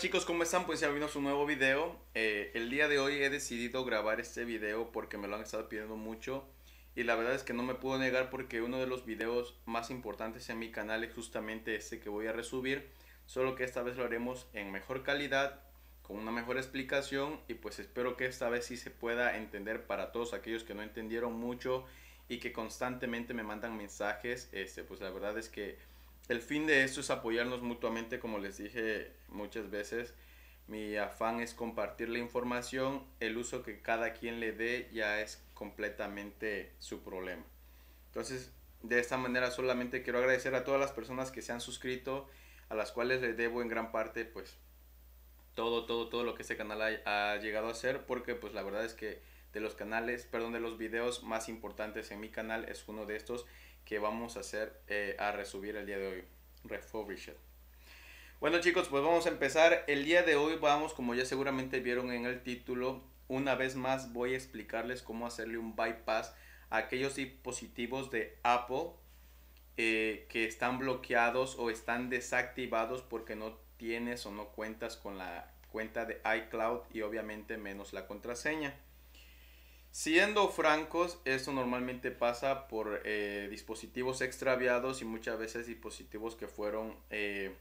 chicos, ¿cómo están? Pues ya vino su nuevo video. Eh, el día de hoy he decidido grabar este video porque me lo han estado pidiendo mucho. Y la verdad es que no me puedo negar porque uno de los videos más importantes en mi canal es justamente este que voy a resubir. Solo que esta vez lo haremos en mejor calidad, con una mejor explicación. Y pues espero que esta vez sí se pueda entender para todos aquellos que no entendieron mucho y que constantemente me mandan mensajes. Este, pues la verdad es que el fin de esto es apoyarnos mutuamente, como les dije muchas veces. Mi afán es compartir la información, el uso que cada quien le dé ya es completamente su problema. Entonces, de esta manera solamente quiero agradecer a todas las personas que se han suscrito, a las cuales les debo en gran parte pues todo, todo, todo lo que este canal ha, llegado a hacer porque pues la verdad es que de los canales, perdón, de los videos más importantes en mi canal es uno de estos que vamos a hacer eh, a resubir el día de hoy. Refurbished. Bueno chicos, pues vamos a empezar. El día de hoy vamos, como ya seguramente vieron en el título, una vez más voy a explicarles cómo hacerle un bypass a aquellos dispositivos de Apple eh, que están bloqueados o están desactivados porque no tienes o no cuentas con la cuenta de iCloud y obviamente menos la contraseña. Siendo francos, esto normalmente pasa por eh, dispositivos extraviados y muchas veces dispositivos que fueron eh,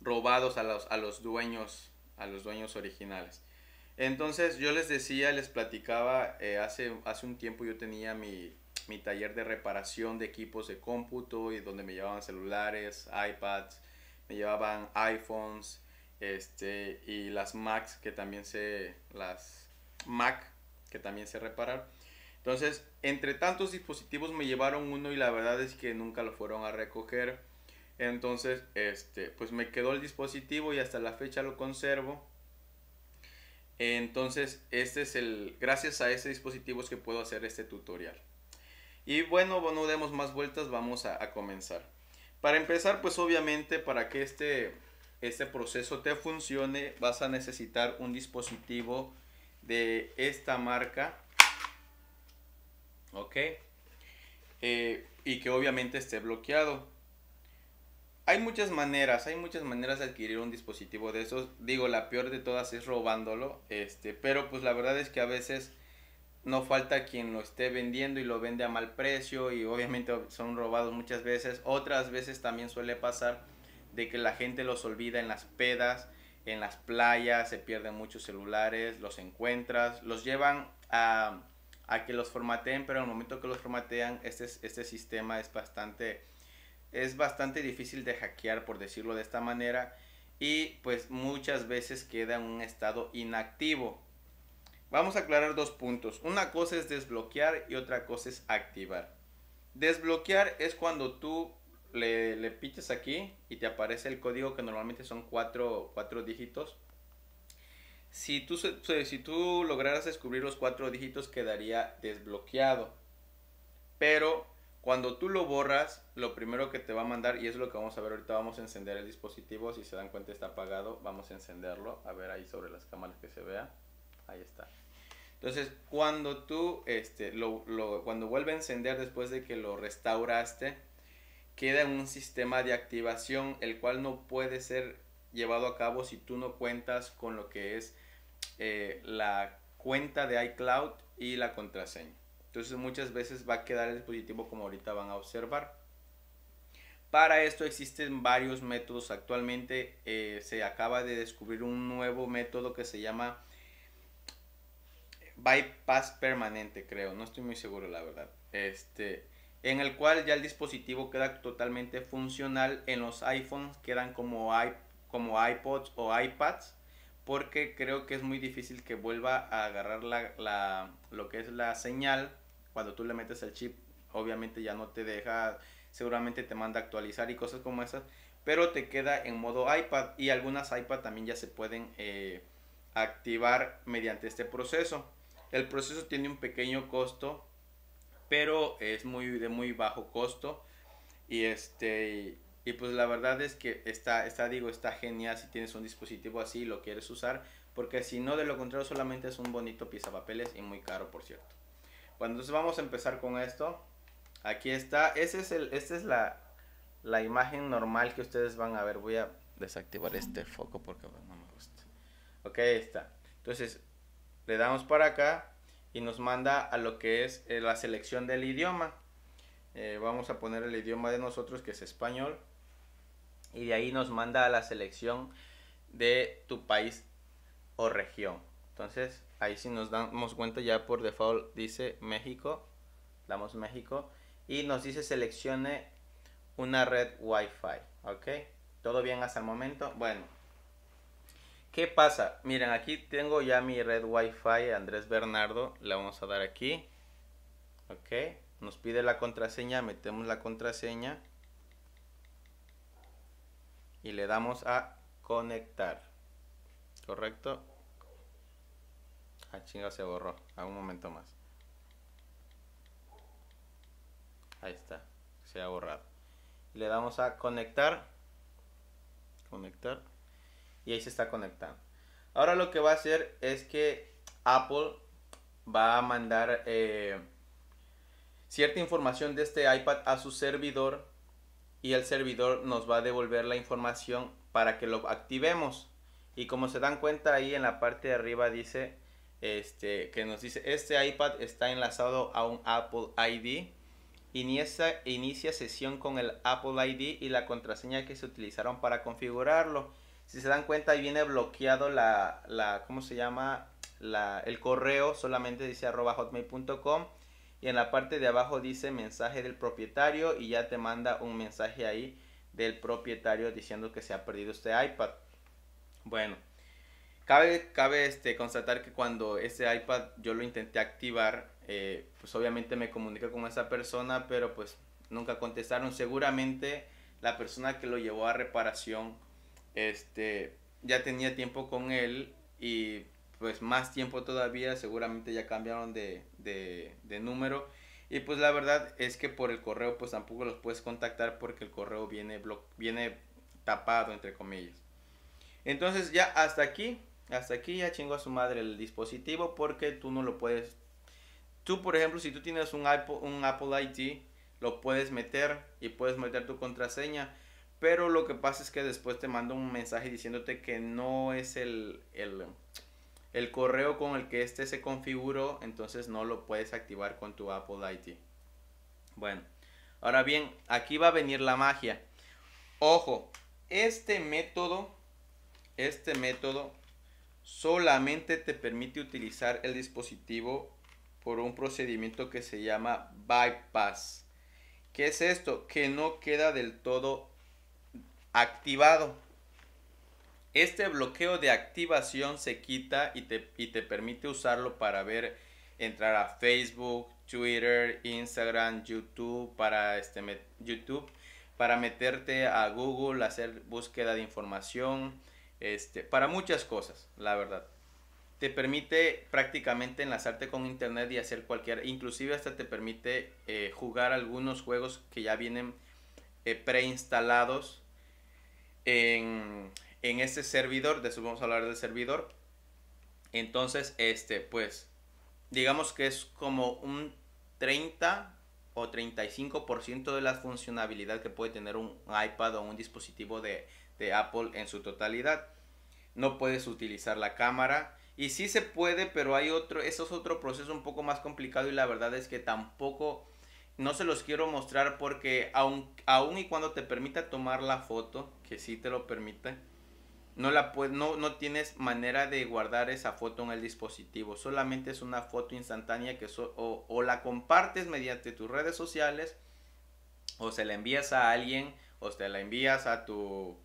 robados a los, dueños, a los dueños originales. Entonces yo les decía, les platicaba, eh, hace, hace un tiempo yo tenía mi, mi taller de reparación de equipos de cómputo y donde me llevaban celulares, iPads, me llevaban iPhones este, y las Macs que también se, las Mac que también se reparar. Entonces, entre tantos dispositivos me llevaron uno y la verdad es que nunca lo fueron a recoger. Entonces, este, pues me quedó el dispositivo y hasta la fecha lo conservo. Entonces, este es el, gracias a este dispositivo es que puedo hacer este tutorial. Y bueno, no demos más vueltas, vamos a, a comenzar. Para empezar, pues obviamente para que este, este proceso te funcione, vas a necesitar un dispositivo de esta marca. Ok. Eh, y que obviamente esté bloqueado. Hay muchas maneras, hay muchas maneras de adquirir un dispositivo de esos. Digo, la peor de todas es robándolo. Este, pero pues la verdad es que a veces no falta quien lo esté vendiendo y lo vende a mal precio y obviamente son robados muchas veces. Otras veces también suele pasar de que la gente los olvida en las pedas en las playas, se pierden muchos celulares, los encuentras, los llevan a, que los formateen, pero en el momento que los formatean, este, este sistema es bastante, es bastante difícil de hackear, por decirlo de esta manera, y pues muchas veces queda en un estado inactivo. Vamos a aclarar dos puntos. Una cosa es desbloquear y otra cosa es activar. Desbloquear es cuando tú le, le aquí y te aparece el código que normalmente son cuatro, dígitos. Si tú, si tú lograras descubrir los cuatro dígitos quedaría desbloqueado. Pero cuando tú lo borras, lo primero que te va a mandar, y es lo que vamos a ver ahorita, vamos a encender el dispositivo. Si se dan cuenta está apagado, vamos a encenderlo. A ver ahí sobre las cámaras que se vea. Ahí está. Entonces, cuando tú, este, lo, cuando vuelve a encender después de que lo restauraste, queda un sistema de activación el cual no puede ser llevado a cabo si tú no cuentas con lo que es eh, la cuenta de iCloud y la contraseña. Entonces muchas veces va a quedar el dispositivo como ahorita van a observar. Para esto existen varios métodos. Actualmente eh, se acaba de descubrir un nuevo método que se llama bypass permanente, creo. No estoy muy seguro, la verdad. Este, en el cual ya el dispositivo queda totalmente funcional en los iPhones, quedan como, como iPods o iPads, porque creo que es muy difícil que vuelva a agarrar la, lo que es la señal. Cuando tú le metes el chip, obviamente ya no te deja, seguramente te manda actualizar y cosas como esas, pero te queda en modo iPad y algunas iPad también ya se pueden eh, activar mediante este proceso. El proceso tiene un pequeño costo pero es muy de muy bajo costo y este y pues la verdad es que está está digo está genial si tienes un dispositivo así y lo quieres usar porque si no de lo contrario solamente es un bonito pieza papeles y muy caro por cierto bueno entonces vamos a empezar con esto aquí está ese es el esta es la la imagen normal que ustedes van a ver voy a desactivar este foco porque no me gusta ok ahí está entonces le damos para acá y nos manda a lo que es eh, la selección del idioma. Eh, vamos a poner el idioma de nosotros que es español y de ahí nos manda a la selección de tu país o región. Entonces ahí si nos damos cuenta ya por default dice México, damos México y nos dice seleccione una red Wi-Fi. ¿Ok? ¿Todo bien hasta el momento? Bueno. ¿Qué pasa? Miren, aquí tengo ya mi red Wi-Fi Andrés Bernardo. La vamos a dar aquí. Ok. Nos pide la contraseña. Metemos la contraseña. Y le damos a conectar. ¿Correcto? Ah, chinga, se borró. A un momento más. Ahí está. Se ha borrado. Le damos a conectar. Conectar y ahí se está conectando. Ahora lo que va a hacer es que Apple va a mandar eh, cierta información de este iPad a su servidor y el servidor nos va a devolver la información para que lo activemos. Y como se dan cuenta ahí en la parte de arriba dice este, que nos dice este iPad está enlazado a un Apple ID. Inicia, inicia sesión con el Apple ID y la contraseña que se utilizaron para configurarlo si se dan cuenta, ahí viene bloqueado la, la ¿cómo se llama? el correo, solamente dice arroba hotmail.com y en la parte de abajo dice mensaje del propietario y ya te manda un mensaje ahí del propietario diciendo que se ha perdido este iPad. Bueno, cabe, cabe este, constatar que cuando ese iPad yo lo intenté activar, eh, pues obviamente me comuniqué con esa persona, pero pues nunca contestaron. Seguramente la persona que lo llevó a reparación este, ya tenía tiempo con él y pues más tiempo todavía, seguramente ya cambiaron de, número. Y pues la verdad es que por el correo pues tampoco los puedes contactar porque el correo viene, viene tapado, entre comillas. Entonces ya hasta aquí, hasta aquí ya chingo a su madre el dispositivo porque tú no lo puedes... Tú por ejemplo si tú tienes un Apple, un Apple ID lo puedes meter y puedes meter tu contraseña pero lo que pasa es que después te manda un mensaje diciéndote que no es el, el, correo con el que este se configuró, entonces no lo puedes activar con tu Apple ID. Bueno, ahora bien, aquí va a venir la magia. Ojo, este método, este método solamente te permite utilizar el dispositivo por un procedimiento que se llama bypass. ¿Qué es esto? Que no queda del todo activado. Este bloqueo de activación se quita y te, te permite usarlo para ver, entrar a Facebook, Twitter, Instagram, YouTube, para este, YouTube, para meterte a Google, hacer búsqueda de información, este, para muchas cosas, la verdad. Te permite prácticamente enlazarte con internet y hacer cualquier, inclusive hasta te permite eh, jugar algunos juegos que ya vienen eh, preinstalados en, este servidor, de eso vamos a hablar del servidor. Entonces, este, pues, digamos que es como un 30 o 35% de la funcionalidad que puede tener un iPad o un dispositivo de, Apple en su totalidad. No puedes utilizar la cámara. Y si se puede, pero hay otro, eso es otro proceso un poco más complicado y la verdad es que tampoco no se los quiero mostrar porque aun, y cuando te permita tomar la foto, que sí te lo permite, no, la no, tienes manera de guardar esa foto en el dispositivo. Solamente es una foto instantánea que o, la compartes mediante tus redes sociales o se la envías a alguien o te la envías a tu,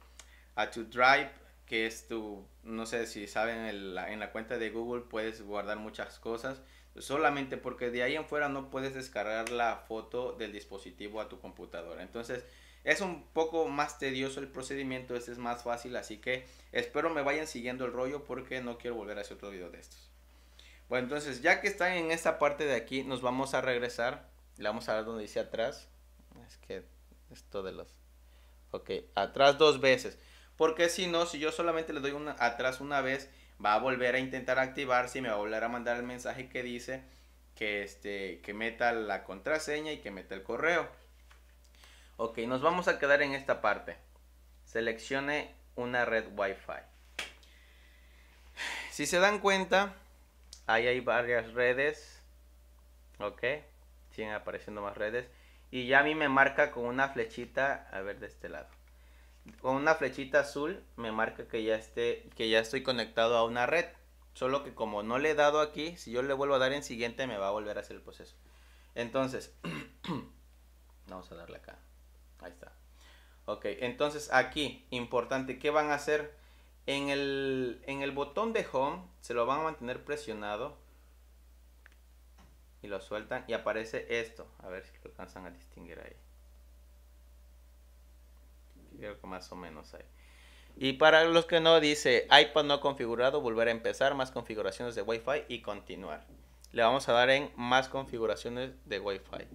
a tu drive que es tu, no sé si saben, en la cuenta de Google puedes guardar muchas cosas solamente porque de ahí en fuera no puedes descargar la foto del dispositivo a tu computadora. Entonces es un poco más tedioso el procedimiento, este es más fácil, así que espero me vayan siguiendo el rollo porque no quiero volver a hacer otro video de estos. Bueno, entonces ya que están en esta parte de aquí, nos vamos a regresar, le vamos a dar donde dice atrás, es que esto de los... Ok, atrás dos veces, porque si no, si yo solamente le doy una, atrás una vez, va a volver a intentar activarse y me va a volver a mandar el mensaje que dice que, este, que meta la contraseña y que meta el correo. Ok, nos vamos a quedar en esta parte. Seleccione una red wifi Si se dan cuenta, ahí hay varias redes. Ok, siguen apareciendo más redes. Y ya a mí me marca con una flechita, a ver de este lado con una flechita azul me marca que ya esté, que ya estoy conectado a una red. Solo que como no le he dado aquí, si yo le vuelvo a dar en siguiente me va a volver a hacer el proceso. Entonces, vamos a darle acá. Ahí está. Ok, entonces aquí, importante, ¿qué van a hacer? En el, en el botón de home se lo van a mantener presionado y lo sueltan y aparece esto. A ver si lo alcanzan a distinguir ahí creo que más o menos hay. Y para los que no, dice iPad no configurado, volver a empezar, más configuraciones de Wi-Fi y continuar. Le vamos a dar en más configuraciones de Wi-Fi.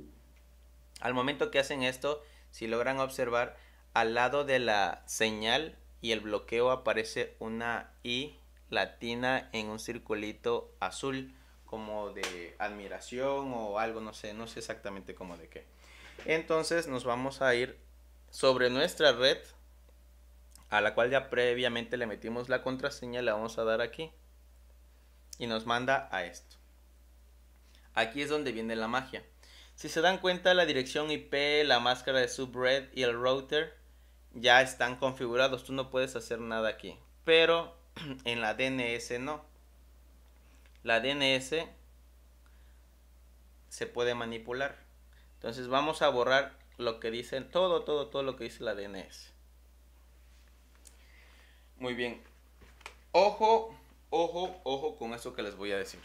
Al momento que hacen esto, si logran observar, al lado de la señal y el bloqueo aparece una I latina en un circulito azul como de admiración o algo, no sé, no sé exactamente cómo de qué. Entonces nos vamos a ir sobre nuestra red a la cual ya previamente le metimos la contraseña, la vamos a dar aquí y nos manda a esto. Aquí es donde viene la magia. Si se dan cuenta, la dirección IP, la máscara de subred y el router ya están configurados. Tú no puedes hacer nada aquí. Pero en la DNS no. La DNS se puede manipular. Entonces vamos a borrar lo que dicen, todo, todo, todo lo que dice la DNS. Muy bien. Ojo, ojo, ojo con eso que les voy a decir.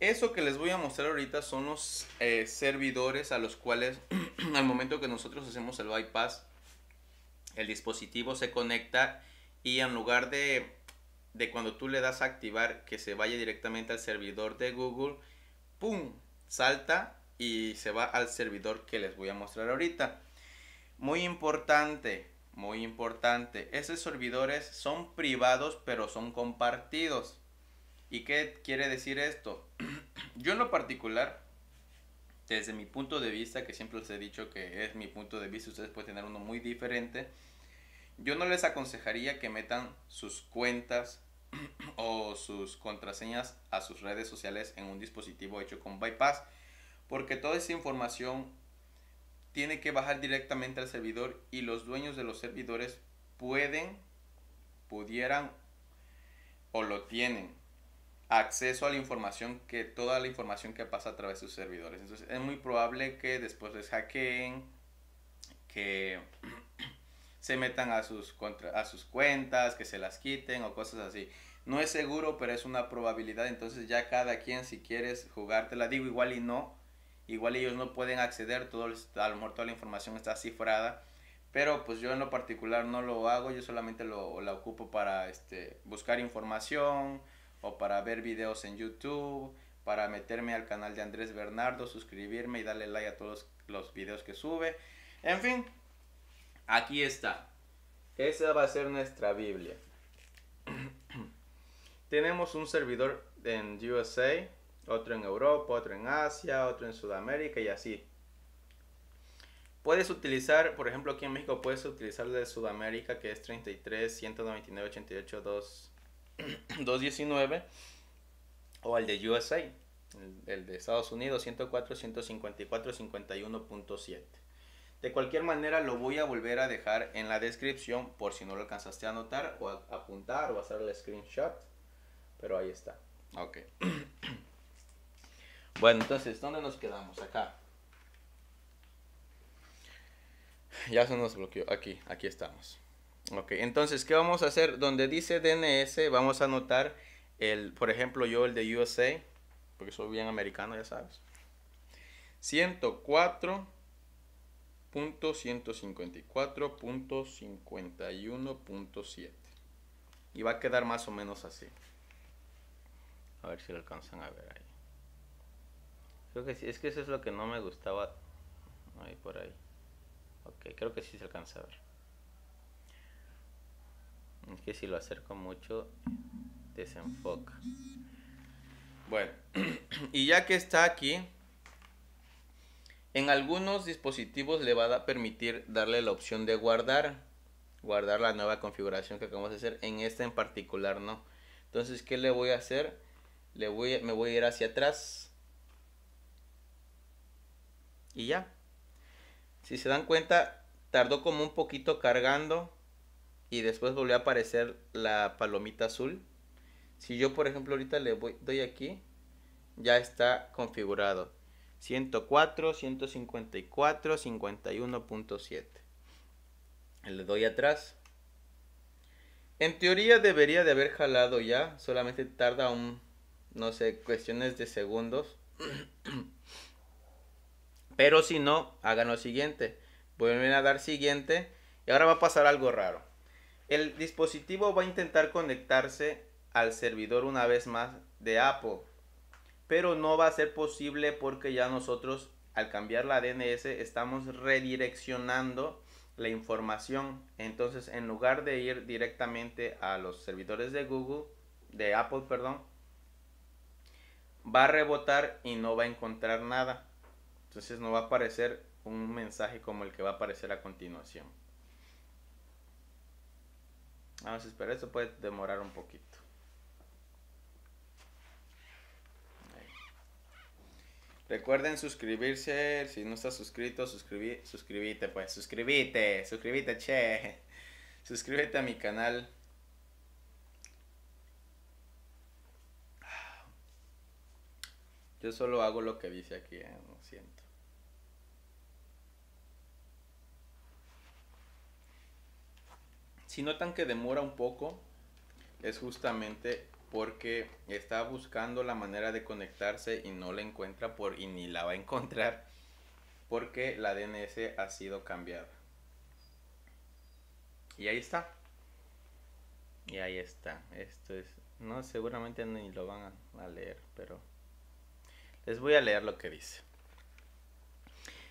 Eso que les voy a mostrar ahorita son los eh, servidores a los cuales al momento que nosotros hacemos el bypass, el dispositivo se conecta y en lugar de, de cuando tú le das a activar que se vaya directamente al servidor de Google, ¡pum! Salta y se va al servidor que les voy a mostrar ahorita. Muy importante, muy importante, esos servidores son privados pero son compartidos. ¿Y qué quiere decir esto? Yo en lo particular, desde mi punto de vista, que siempre les he dicho que es mi punto de vista, ustedes pueden tener uno muy diferente, yo no les aconsejaría que metan sus cuentas o sus contraseñas a sus redes sociales en un dispositivo hecho con bypass porque toda esa información tiene que bajar directamente al servidor y los dueños de los servidores pueden, pudieran o lo tienen acceso a la información que toda la información que pasa a través de sus servidores. Entonces es muy probable que después les hackeen, que se metan a sus, a sus cuentas, que se las quiten o cosas así. No es seguro, pero es una probabilidad. Entonces ya cada quien si quieres jugártela, digo igual y no, igual ellos no pueden acceder, todo, a lo mejor toda la información está cifrada, pero pues yo en lo particular no lo hago, yo solamente lo, la ocupo para este, buscar información o para ver videos en YouTube, para meterme al canal de Andrés Bernardo, suscribirme y darle like a todos los videos que sube. En fin, aquí está. Esa va a ser nuestra Biblia. Tenemos un servidor en USA otro en Europa, otro en Asia, otro en Sudamérica y así. Puedes utilizar, por ejemplo, aquí en México puedes utilizar el de Sudamérica que es 33, 199, 88, 2, 219 o el de USA, el, de Estados Unidos 104, 154, 51.7. De cualquier manera lo voy a volver a dejar en la descripción por si no lo alcanzaste a anotar o a apuntar o a hacer el screenshot. Pero ahí está. Ok. Bueno, entonces, ¿dónde nos quedamos? Acá. Ya se nos bloqueó. Aquí, aquí estamos. Ok, entonces, ¿qué vamos a hacer? Donde dice DNS, vamos a anotar el, por ejemplo, yo el de USA, porque soy bien americano, ya sabes. 104.154.51.7. Y va a quedar más o menos así. A ver si lo alcanzan a ver ahí. Creo que sí, es que eso es lo que no me gustaba. Ahí por ahí. Ok, creo que sí se alcanza a ver. Es que si lo acerco mucho, desenfoca. Bueno, y ya que está aquí, en algunos dispositivos le va a permitir darle la opción de guardar, guardar la nueva configuración que acabamos de hacer, en esta en particular no. Entonces, ¿qué le voy a hacer? Le voy, me voy a ir hacia atrás y ya. Si se dan cuenta, tardó como un poquito cargando y después volvió a aparecer la palomita azul. Si yo, por ejemplo, ahorita le doy aquí, ya está configurado. 104, 154, 51.7. Le doy atrás. En teoría debería de haber jalado ya, solamente tarda un, no sé, cuestiones de segundos. Pero si no, hagan lo siguiente. Vuelven a dar siguiente y ahora va a pasar algo raro. El dispositivo va a intentar conectarse al servidor una vez más de Apple. Pero no va a ser posible porque ya nosotros al cambiar la DNS estamos redireccionando la información. Entonces, en lugar de ir directamente a los servidores de Google, de Apple, perdón, va a rebotar y no va a encontrar nada. Entonces no va a aparecer un mensaje como el que va a aparecer a continuación. Vamos a esperar, esto puede demorar un poquito. Recuerden suscribirse, si no estás suscrito, suscribí, suscribite pues, suscríbete, suscribite che, suscríbete a mi canal. Yo solo hago lo que dice aquí, ¿eh? lo siento. Si notan que demora un poco, es justamente porque está buscando la manera de conectarse y no la encuentra por, y ni la va a encontrar porque la DNS ha sido cambiada. Y ahí está. Y ahí está. Esto es. No, seguramente ni lo van a leer, pero. Les voy a leer lo que dice.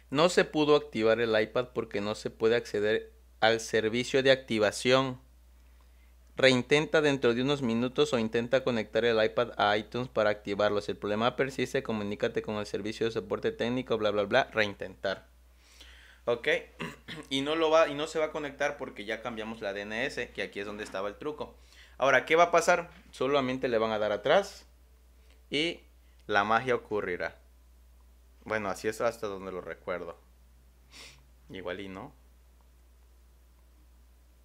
No se pudo activar el iPad porque no se puede acceder al servicio de activación. Reintenta dentro de unos minutos o intenta conectar el iPad a iTunes para activarlo. Si el problema persiste, comunícate con el servicio de soporte técnico, bla, bla, bla. Reintentar. Ok. y, no lo va, y no se va a conectar porque ya cambiamos la DNS, que aquí es donde estaba el truco. Ahora, ¿qué va a pasar? Solamente le van a dar atrás y la magia ocurrirá. Bueno, así es hasta donde lo recuerdo. Igual y no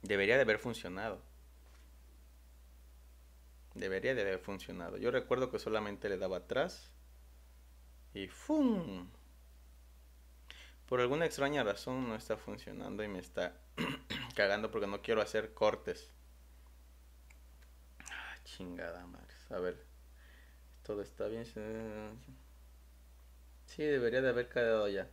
debería de haber funcionado. Debería de haber funcionado. Yo recuerdo que solamente le daba atrás y ¡fum! Por alguna extraña razón no está funcionando y me está cagando porque no quiero hacer cortes. Ah, chingada madre. A ver. Todo está bien. Sí, debería de haber quedado ya.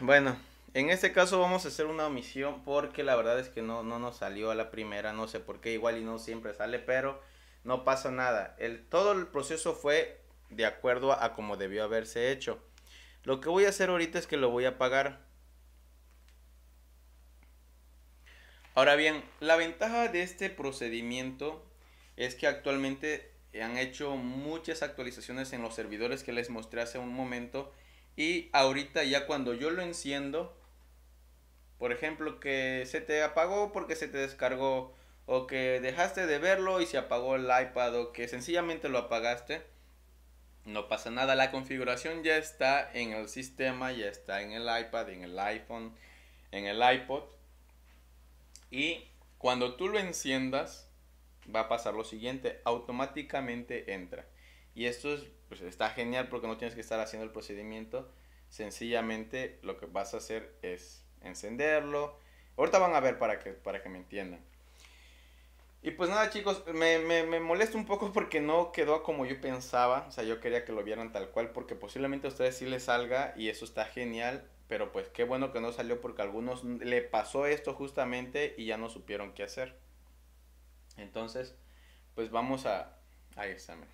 Bueno. En este caso vamos a hacer una omisión porque la verdad es que no, no nos salió a la primera, no sé por qué, igual y no siempre sale, pero no pasa nada. El, todo el proceso fue de acuerdo a, como debió haberse hecho. Lo que voy a hacer ahorita es que lo voy a apagar. Ahora bien, la ventaja de este procedimiento es que actualmente han hecho muchas actualizaciones en los servidores que les mostré hace un momento y ahorita ya cuando yo lo enciendo por ejemplo, que se te apagó porque se te descargó o que dejaste de verlo y se apagó el iPad o que sencillamente lo apagaste. No pasa nada, la configuración ya está en el sistema, ya está en el iPad, en el iPhone, en el iPod. Y cuando tú lo enciendas, va a pasar lo siguiente, automáticamente entra. Y esto es, pues, está genial porque no tienes que estar haciendo el procedimiento. Sencillamente lo que vas a hacer es encenderlo. Ahorita van a ver para que, para que me entiendan. Y pues nada chicos, me, me, molesta un poco porque no quedó como yo pensaba. O sea, yo quería que lo vieran tal cual porque posiblemente a ustedes sí les salga y eso está genial. Pero pues qué bueno que no salió porque a algunos le pasó esto justamente y ya no supieron qué hacer. Entonces, pues vamos a, a examen.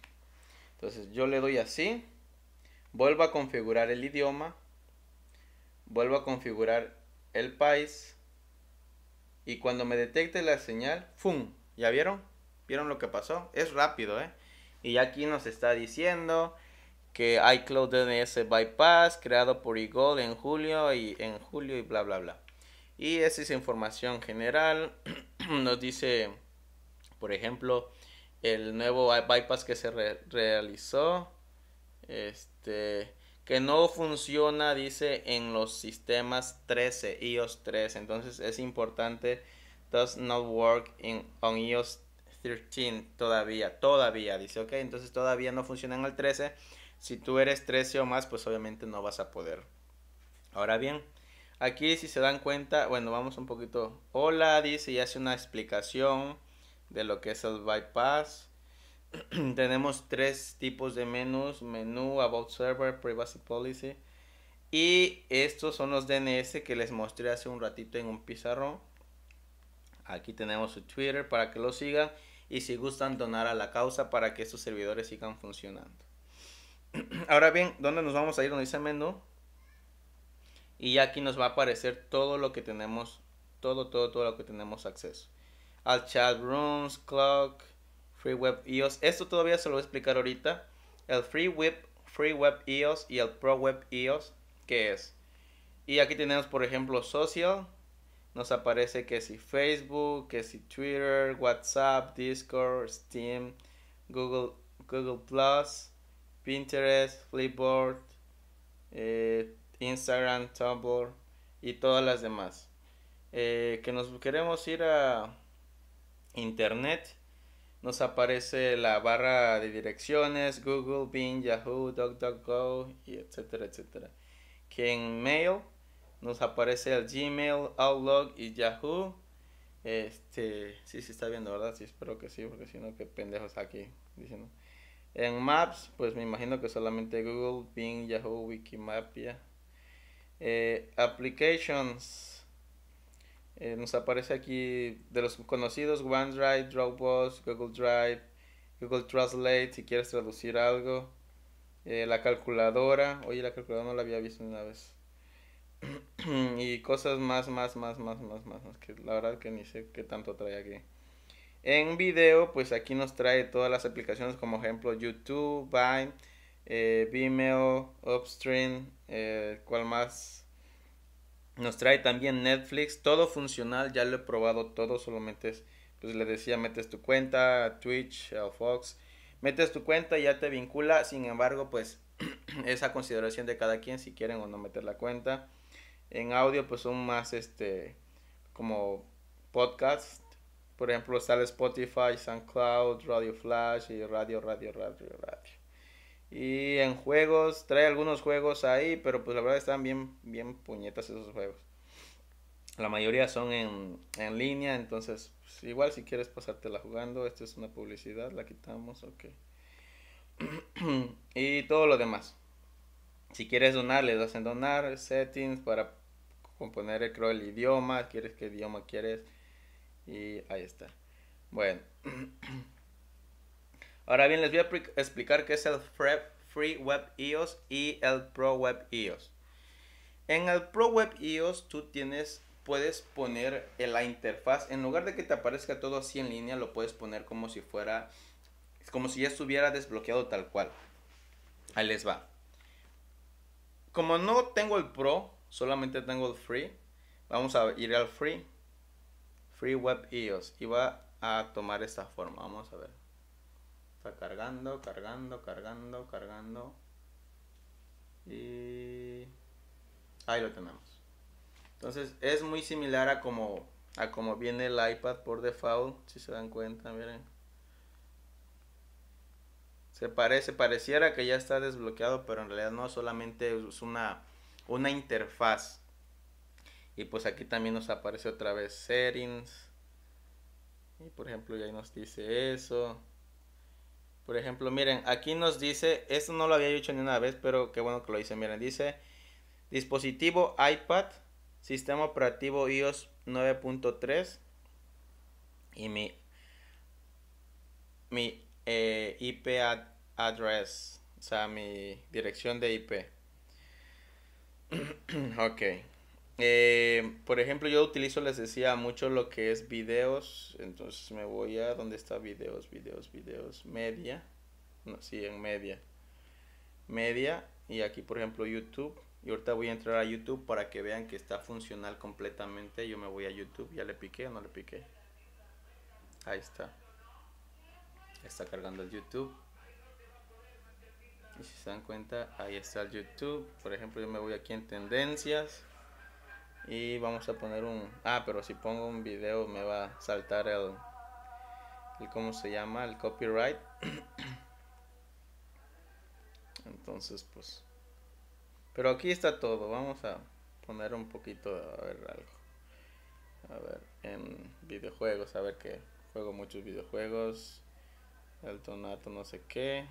Entonces yo le doy así, vuelvo a configurar el idioma, vuelvo a configurar el país. Y cuando me detecte la señal, ¡fum! ¿Ya vieron? ¿Vieron lo que pasó? Es rápido, ¿eh? Y aquí nos está diciendo que iCloud DNS Bypass, creado por eGold en julio y en julio y bla, bla, bla. Y esa es información general. nos dice, por ejemplo, el nuevo bypass que se realizó. Este que no funciona, dice, en los sistemas 13, iOS 13. Entonces es importante, does not work in, on iOS 13 todavía, todavía, dice, ok, entonces todavía no funciona en el 13. Si tú eres 13 o más, pues obviamente no vas a poder. Ahora bien, aquí si se dan cuenta, bueno, vamos un poquito. Hola, dice, y hace una explicación de lo que es el bypass. tenemos tres tipos de menús, menú, about server, privacy policy. Y estos son los DNS que les mostré hace un ratito en un pizarrón. Aquí tenemos su Twitter para que lo sigan y si gustan donar a la causa para que estos servidores sigan funcionando. Ahora bien, donde nos vamos a ir? Donde dice menú. Y aquí nos va a aparecer todo lo que tenemos, todo, todo, todo lo que tenemos acceso. Al chat rooms, clock, Free Web EOS. Esto todavía se lo voy a explicar ahorita. El Free Web, Free Web EOS y el Pro Web EOS, ¿qué es? Y aquí tenemos, por ejemplo, Social. Nos aparece que si Facebook, que si Twitter, WhatsApp, Discord, Steam, Google, Google Plus, Pinterest, Flipboard, eh, Instagram, Tumblr y todas las demás. Eh, que nos queremos ir a Internet nos aparece la barra de direcciones, Google, Bing, Yahoo, DocDocGo, y etcétera, etcétera. Que en Mail nos aparece el Gmail, Outlook y Yahoo. Este, sí, sí está viendo, ¿verdad? Sí, espero que sí, porque si no, qué pendejos aquí En Maps, pues me imagino que solamente Google, Bing, Yahoo, Wikimapia. Eh, applications eh, nos aparece aquí de los conocidos OneDrive, Dropbox, Google Drive, Google Translate si quieres traducir algo, eh, la calculadora, oye la calculadora no la había visto una vez y cosas más, más, más, más, más, más, más, que la verdad que ni sé qué tanto trae aquí. En video, pues aquí nos trae todas las aplicaciones como ejemplo YouTube, Vine, eh, Vimeo, Upstream, cual más, nos trae también Netflix, todo funcional, ya lo he probado todo, solamente pues le decía, metes tu cuenta, Twitch, eh, Fox, metes tu cuenta y ya te vincula, sin embargo, pues esa consideración de cada quien si quieren o no meter la cuenta. En audio pues son más este como podcast, por ejemplo, está Spotify, SoundCloud, Radio Flash y Radio Radio Radio. radio. Y en juegos, trae algunos juegos ahí, pero pues la verdad están bien, bien puñetas esos juegos. La mayoría son en, línea, entonces pues, igual si quieres pasártela jugando, esta es una publicidad, la quitamos, ok. y todo lo demás. Si quieres donar, le das donar, settings para componer eh, creo el idioma, quieres qué idioma quieres y ahí está. Bueno. Ahora bien, les voy a explicar qué es el Free Web IOS e y el Pro Web IOS. E en el Pro Web IOS e tú tienes, puedes poner la interfaz, en lugar de que te aparezca todo así en línea, lo puedes poner como si fuera, como si ya estuviera desbloqueado tal cual. Ahí les va. Como no tengo el Pro, solamente tengo el Free, vamos a ir al Free, Free Web IOS y va a tomar esta forma, vamos a ver cargando, cargando, cargando, cargando. Y ahí lo tenemos. Entonces es muy similar a como, a como viene el iPad por default, si se dan cuenta, miren. Se parece, pareciera que ya está desbloqueado, pero en realidad no, solamente es una, una interfaz. Y pues aquí también nos aparece otra vez settings. Y por ejemplo ya nos dice eso. Por ejemplo, miren, aquí nos dice, esto no lo había dicho ni una vez, pero qué bueno que lo hice. Miren, dice dispositivo iPad, sistema operativo iOS 9.3 y mi, mi eh, IP address, o sea, mi dirección de IP. ok. Eh, por ejemplo, yo utilizo, les decía, mucho lo que es videos. Entonces me voy a donde está videos, videos, videos, media. No, sí, en media. Media. Y aquí, por ejemplo, YouTube. Y ahorita voy a entrar a YouTube para que vean que está funcional completamente. Yo me voy a YouTube. ¿Ya le piqué o no le piqué? Ahí está. Está cargando el YouTube. Y si se dan cuenta, ahí está el YouTube. Por ejemplo, yo me voy aquí en tendencias. Y vamos a poner un... Ah, pero si pongo un video me va a saltar el... el ¿Cómo se llama? El copyright. Entonces, pues... Pero aquí está todo. Vamos a poner un poquito, a ver, algo. A ver, en videojuegos, a ver que juego muchos videojuegos. El tonato no sé qué.